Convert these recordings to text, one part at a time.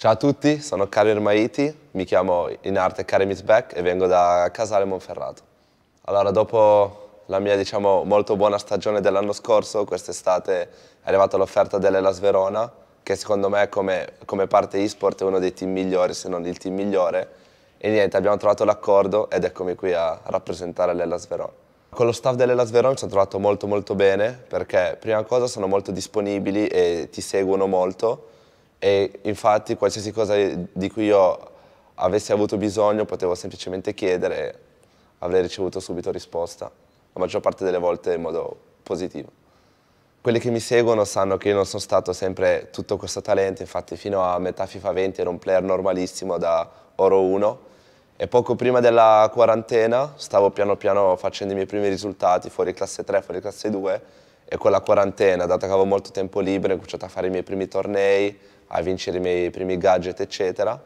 Ciao a tutti, sono Karim Maiti, mi chiamo in arte Karim Isbek e vengo da Casale Monferrato. Allora, dopo la mia diciamo, molto buona stagione dell'anno scorso, quest'estate è arrivata l'offerta dell'Elas Verona, che secondo me come, come parte eSport è uno dei team migliori, se non il team migliore. E niente, abbiamo trovato l'accordo ed eccomi qui a rappresentare l'Elas Verona. Con lo staff dell'Elas Verona mi sono trovato molto molto bene perché prima cosa sono molto disponibili e ti seguono molto e infatti qualsiasi cosa di cui io avessi avuto bisogno potevo semplicemente chiedere e avrei ricevuto subito risposta, la maggior parte delle volte in modo positivo. Quelli che mi seguono sanno che io non sono stato sempre tutto questo talento, infatti fino a metà FIFA 20 ero un player normalissimo da oro 1 e poco prima della quarantena stavo piano piano facendo i miei primi risultati fuori classe 3, fuori classe 2 e con la quarantena, dato che avevo molto tempo libero, ho cominciato a fare i miei primi tornei, a vincere i miei primi gadget, eccetera.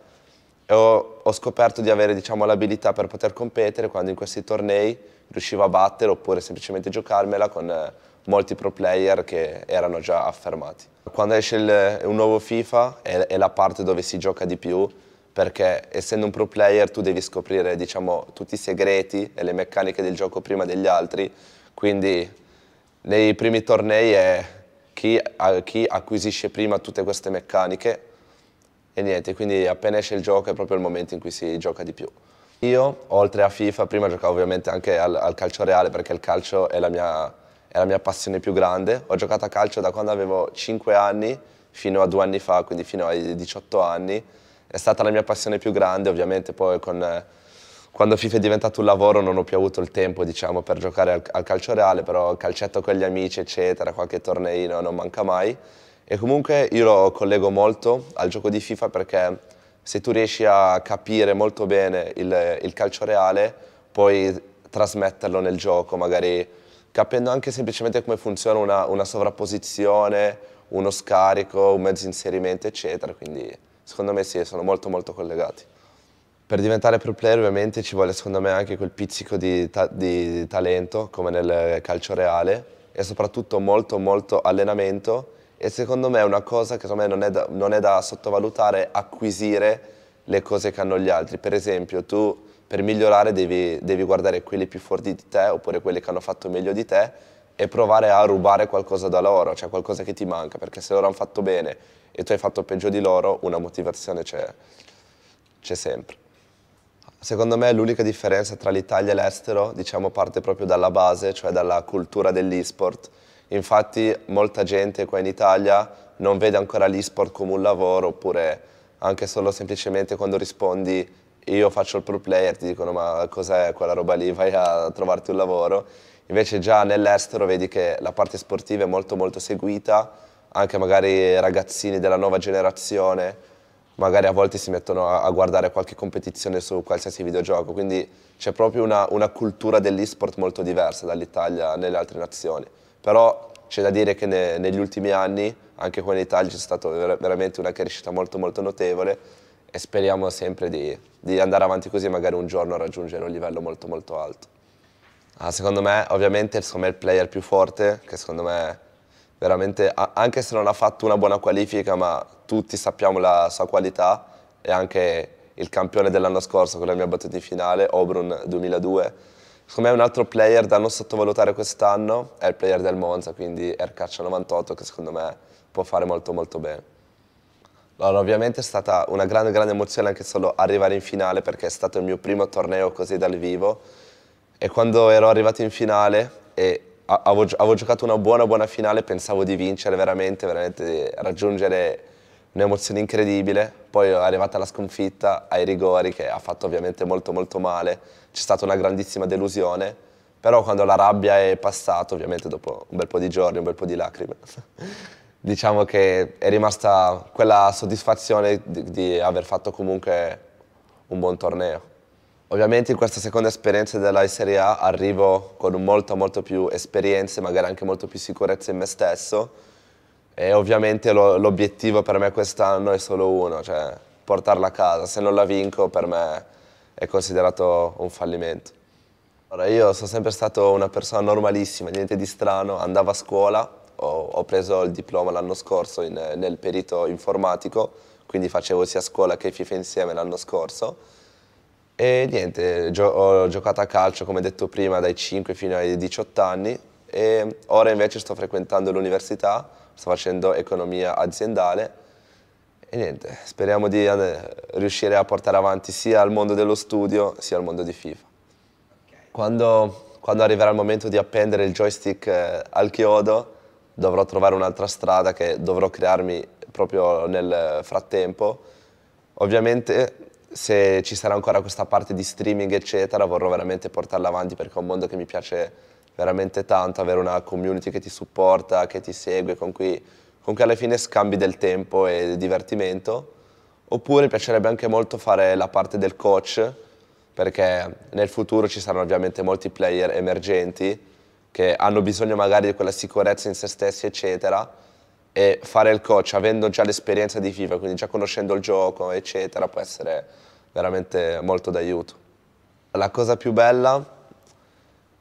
Ho, ho, scoperto di avere diciamo, l'abilità per poter competere quando in questi tornei riuscivo a battere oppure semplicemente giocarmela con eh, molti pro player che erano già affermati. Quando esce il, un nuovo FIFA è, è, la parte dove si gioca di più perché essendo un pro player tu devi scoprire diciamo, tutti i segreti e le meccaniche del gioco prima degli altri, quindi nei primi tornei è chi, a, chi acquisisce prima tutte queste meccaniche e niente, quindi appena esce il gioco è proprio il momento in cui si gioca di più. Io, oltre a FIFA, prima giocavo ovviamente anche al, al calcio reale perché il calcio è la, mia, è la, mia, passione più grande. Ho giocato a calcio da quando avevo 5 anni fino a due anni fa, quindi fino ai 18 anni. È stata la mia passione più grande, ovviamente poi con quando FIFA è diventato un lavoro non ho più avuto il tempo diciamo, per giocare al, al calcio reale, però calcetto con gli amici, eccetera, qualche torneino non manca mai. E comunque io lo collego molto al gioco di FIFA perché se tu riesci a capire molto bene il, il calcio reale, puoi trasmetterlo nel gioco, magari capendo anche semplicemente come funziona una, una sovrapposizione, uno scarico, un mezzo inserimento, eccetera. Quindi secondo me sì, sono molto molto collegati. Per diventare pro player ovviamente ci vuole secondo me anche quel pizzico di, ta di talento come nel calcio reale e soprattutto molto molto allenamento e secondo me è una cosa che secondo me non è da, non è da sottovalutare acquisire le cose che hanno gli altri. Per esempio tu per migliorare devi, devi guardare quelli più forti di te oppure quelli che hanno fatto meglio di te e provare a rubare qualcosa da loro, cioè qualcosa che ti manca, perché se loro hanno fatto bene e tu hai fatto peggio di loro, una motivazione c'è sempre. Secondo me l'unica differenza tra l'Italia e l'estero diciamo, parte proprio dalla base, cioè dalla cultura dell'esport. Infatti molta gente qua in Italia non vede ancora l'esport come un lavoro oppure anche solo semplicemente quando rispondi io faccio il pro player ti dicono ma cos'è quella roba lì, vai a trovarti un lavoro. Invece già nell'estero vedi che la parte sportiva è molto molto seguita, anche magari ragazzini della nuova generazione magari a volte si mettono a, a guardare qualche competizione su qualsiasi videogioco, quindi c'è proprio una, una cultura dell'esport molto diversa dall'Italia nelle altre nazioni. Però c'è da dire che ne, negli ultimi anni, anche qua in Italia, c'è stata ver veramente una crescita molto molto notevole e speriamo sempre di, di andare avanti così e magari un giorno raggiungere un livello molto molto alto. Ah, secondo me ovviamente secondo me, il player più forte, che secondo me veramente, anche se non ha fatto una buona qualifica, ma tutti sappiamo la sua qualità e anche il campione dell'anno scorso con la mia battuta in finale, Obrun 2002. Secondo me un altro player da non sottovalutare quest'anno è il player del Monza, quindi Ercaccia 98 che secondo me può fare molto molto bene. Allora, ovviamente è stata una grande, grande emozione anche solo arrivare in finale perché è stato il mio primo torneo così dal vivo e quando ero arrivato in finale e avevo, avevo, giocato una buona buona finale, pensavo di vincere veramente, veramente di raggiungere un'emozione incredibile, poi è arrivata la sconfitta ai rigori che ha fatto ovviamente molto molto male, c'è stata una grandissima delusione, però quando la rabbia è passata, ovviamente dopo un bel po' di giorni, un bel po' di lacrime, diciamo che è rimasta quella soddisfazione di, di aver fatto comunque un buon torneo. Ovviamente in questa seconda esperienza della Serie A arrivo con molto molto più esperienze, magari anche molto più sicurezza in me stesso e ovviamente l'obiettivo per me quest'anno è solo uno, cioè portarla a casa. Se non la vinco per me è considerato un fallimento. Allora, io sono sempre stato una persona normalissima, niente di strano, andavo a scuola, ho, ho preso il diploma l'anno scorso in, nel perito informatico, quindi facevo sia scuola che FIFA insieme l'anno scorso e niente, gio ho giocato a calcio, come detto prima, dai 5 fino ai 18 anni e ora invece sto frequentando l'università, sto facendo economia aziendale e niente, speriamo di eh, riuscire a portare avanti sia il mondo dello studio sia il mondo di FIFA. Quando, quando arriverà il momento di appendere il joystick eh, al chiodo dovrò trovare un'altra strada che dovrò crearmi proprio nel eh, frattempo. Ovviamente se ci sarà ancora questa parte di streaming eccetera vorrò veramente portarla avanti perché è un mondo che mi piace veramente tanto, avere una community che ti supporta, che ti segue, con cui, con alla fine scambi del tempo e del divertimento. Oppure mi piacerebbe anche molto fare la parte del coach, perché nel futuro ci saranno ovviamente molti player emergenti che hanno bisogno magari di quella sicurezza in se stessi, eccetera e fare il coach avendo già l'esperienza di FIFA, quindi già conoscendo il gioco, eccetera, può essere veramente molto d'aiuto. La cosa più bella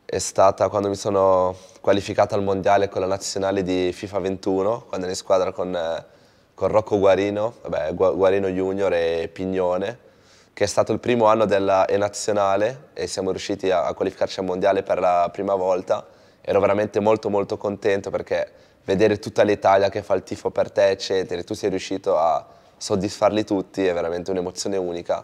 è stata quando mi sono qualificato al mondiale con la nazionale di FIFA 21, quando ero in squadra con, eh, con Rocco Guarino, vabbè, Guarino Junior e Pignone, che è stato il primo anno della E-Nazionale e siamo riusciti a qualificarci al mondiale per la prima volta. Ero veramente molto molto contento perché vedere tutta l'Italia che fa il tifo per te, eccetera, tu sei riuscito a soddisfarli tutti, è veramente un'emozione unica.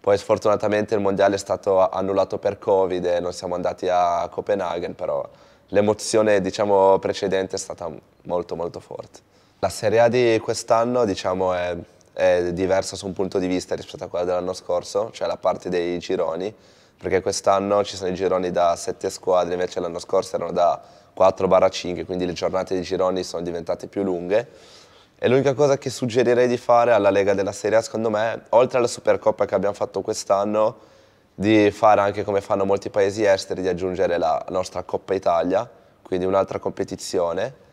Poi sfortunatamente il mondiale è stato annullato per Covid e non siamo andati a Copenaghen, però l'emozione diciamo, precedente è stata molto molto forte. La Serie A di quest'anno diciamo, è, è, diversa su un punto di vista rispetto a quella dell'anno scorso, cioè la parte dei gironi, perché quest'anno ci sono i gironi da sette squadre, invece l'anno scorso erano da 4-5, quindi le giornate di gironi sono diventate più lunghe. E l'unica cosa che suggerirei di fare alla Lega della Serie A, secondo me, oltre alla Supercoppa che abbiamo fatto quest'anno, di fare anche come fanno molti paesi esteri, di aggiungere la nostra Coppa Italia, quindi un'altra competizione.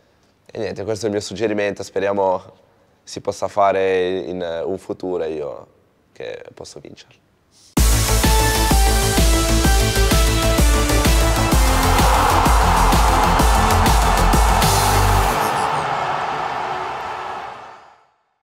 E niente, questo è il mio suggerimento, speriamo si possa fare in un futuro io che posso vincerlo.